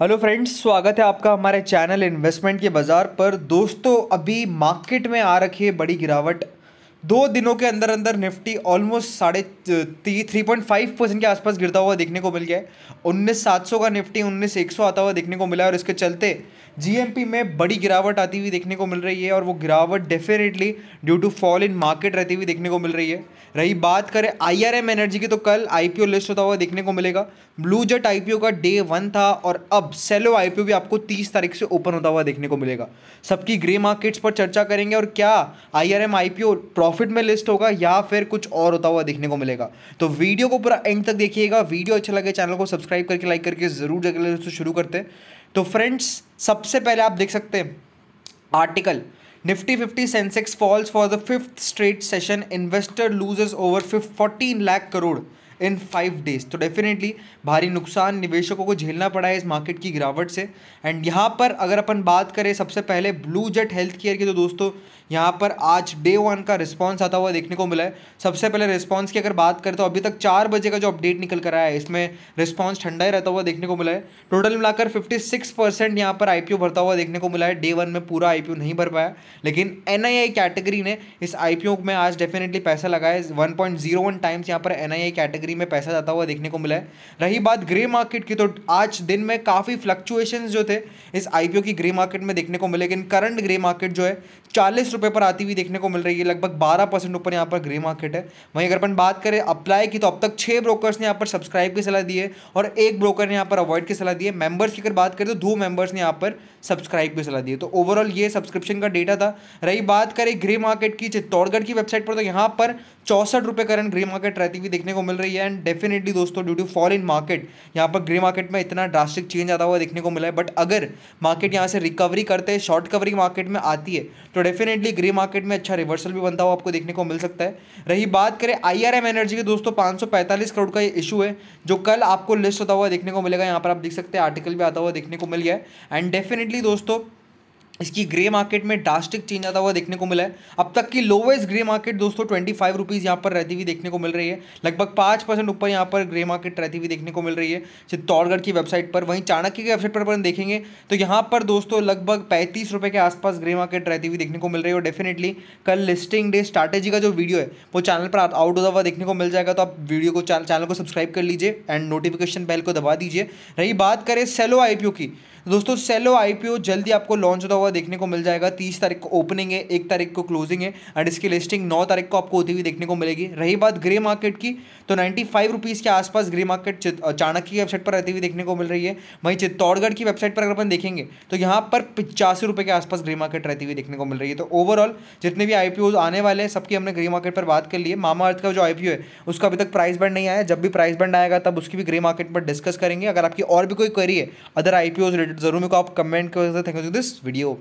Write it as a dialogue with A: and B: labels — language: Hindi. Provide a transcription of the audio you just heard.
A: हेलो फ्रेंड्स स्वागत है आपका हमारे चैनल इन्वेस्टमेंट के बाज़ार पर दोस्तों अभी मार्केट में आ रखी है बड़ी गिरावट दो दिनों के अंदर अंदर निफ्टी ऑलमोस्ट साढ़े three three point five percent के आसपास गिरता हुआ देखने को मिल गया है उन्नीस सात सौ का निफ्टी उन्नीस एक सौ आता हुआ देखने को मिला और इसके चलते जीएमपी में बड़ी गिरावट आती हुई देखने को मिल रही है और वो गिरावट definitely due to fall in market रहती हुई देखने को मिल रही है रही बात करें आईआरएम एनर्जी की तो कल आईपीओ लिस्ट होता हुआ देखने को मिलेगा ब्लू जेट आईपीओ का डे वन था और अब सेलो आईपीओ भी आपको तीस तारीख से ओपन होता हुआ देखने को मिलेगा सबकी ग्रे मार्केट्स पर चर्चा करेंगे और क्या आई आर एम प्रॉफिट में लिस्ट होगा या फिर कुछ और होता हुआ देखने को मिलेगा तो वीडियो को पूरा एंड तक देखिएगा वीडियो अच्छा लगे चैनल को सब्सक्राइब करके लाइक करके जरूर जगह शुरू करते हैं तो फ्रेंड्स सबसे पहले आप देख सकते हैं article Nifty fifty Sensex falls for the fifth straight session investor loses over fourteen lakh crore in five days तो डेफिनेटली भारी नुकसान निवेशकों को झेलना पड़ा है इस मार्केट की गिरावट से एंड यहाँ पर अगर अपन बात करें सबसे पहले ब्लू जेट हेल्थ केयर की तो दोस्तों यहाँ पर आज डे वन का रिस्पॉन्स आता हुआ देखने को मिला है सबसे पहले रिस्पॉन्स की अगर बात करें तो अभी तक चार बजे का जो अपडेट निकल कर आया है इसमें रिस्पॉन्स ठंडा ही रहता हुआ देखने को मिला है टोटल मिलाकर 56 परसेंट यहाँ पर आईपीओ भरता हुआ देखने को मिला है डे वन में पूरा आईपीओ नहीं भर पाया लेकिन एन कैटेगरी ने इस आईपीओ में आज डेफिनेटली पैसा लगाया वन पॉइंट टाइम्स यहाँ पर एन कैटेगरी कैटेगरी में पैसा जाता हुआ देखने को मिला है रही बात ग्रे मार्केट की तो आज दिन में काफ़ी फ्लक्चुएशन जो थे इस आई की ग्रे मार्केट में देखने को मिले लेकिन करंट ग्रे मार्केट जो है चालीस रुपये पर आती हुई देखने को मिल रही है लगभग बारह परसेंट ऊपर यहाँ पर ग्रे मार्केट है वहीं अगर अपन बात करें अप्लाई की तो अब तक छः ब्रोकर्स ने यहाँ पर सब्सक्राइब की सलाह दी है और एक ब्रोकर ने यहाँ पर अवॉइड की सलाह दी है मेंबर्स की अगर बात करें तो दो मेंबर्स ने यहाँ पर सब्सक्राइब की सलाह दी है तो ओवरऑल ये सब्सक्रिप्शन का डेटा था रही बात करें ग्रे मार्केट की चित्तौड़गढ़ की वेबसाइट पर तो यहाँ पर चौंसठ रुपये करंट ग्रे मार्केट रहती हुई देखने को मिल रही है है एंड डेफिनेटली दोस्तों due to fall in market यहाँ पर ग्रे मार्केट में इतना ड्रास्टिक चेंज आता हुआ देखने को मिला है बट अगर मार्केट यहाँ से रिकवरी करते हैं शॉर्ट कवरिंग मार्केट में आती है तो डेफिनेटली ग्रे मार्केट में अच्छा रिवर्सल भी बनता हुआ आपको देखने को मिल सकता है रही बात करें आई एनर्जी के दोस्तों पाँच करोड़ का ये इशू है जो कल आपको लिस्ट होता हुआ देखने को मिलेगा यहाँ पर आप देख सकते हैं आर्टिकल भी आता हुआ देखने को मिल गया एंड डेफिनेटली दोस्तों इसकी ग्रे मार्केट में डास्टिक चेंज आता हुआ देखने को मिला है अब तक की लोवेस्ट ग्रे मार्केट दोस्तों ट्वेंटी फाइव रुपीज़ यहाँ पर रहती हुई देखने को मिल रही है लगभग पाँच परसेंट ऊपर यहाँ पर ग्रे मार्केट रहती हुई देखने को मिल रही है चित्तौड़गढ़ की वेबसाइट पर वहीं चाणक्य की वेबसाइट पर अपन देखेंगे तो यहाँ पर दोस्तों लगभग पैंतीस रुपये के आसपास ग्रे मार्केट रहती हुई देखने को मिल रही है और डेफिनेटली कल लिस्टिंग डे स्ट्रैटेजी का जो वीडियो है वो चैनल पर आउट होता हुआ देखने को मिल जाएगा तो आप वीडियो को चैनल को सब्सक्राइब कर लीजिए एंड नोटिफिकेशन बेल को दबा दीजिए रही बात करें सेलो आई की दोस्तों सेलो आईपीओ जल्दी आपको लॉन्च होता हुआ देखने को मिल जाएगा तीस तारीख को ओपनिंग है एक तारीख को क्लोजिंग है एंड इसकी लिस्टिंग नौ तारीख को आपको होती हुई देखने को मिलेगी रही बात ग्रे मार्केट की तो नाइन्टी फाइव रुपीज़ के आसपास ग्रे मार्केट चाणक्य की वेबसाइट पर रहती हुई देखने को मिल रही है वहीं चित्तौड़गढ़ की वेबसाइट पर अगर अपन देखेंगे तो यहाँ पर पचासी रुपये के आसपास ग्रे मार्केट रहती हुई देखने को मिल रही है तो ओवरऑल जितने भी आई आने वाले हैं सबकी हमने ग्रे मार्केट पर बात कर ली है मामा का जो आई है उसका अभी तक प्राइस बैंड नहीं आया जब भी प्राइस बैंड आएगा तब उसकी भी ग्रे मार्केट पर डिस्कस करेंगे अगर आपकी और भी कोई क्वेरी है अदर आई रिलेटेड ज़रूर मेरे को आप कमेंट कर सकते थैंक यू दिस वीडियो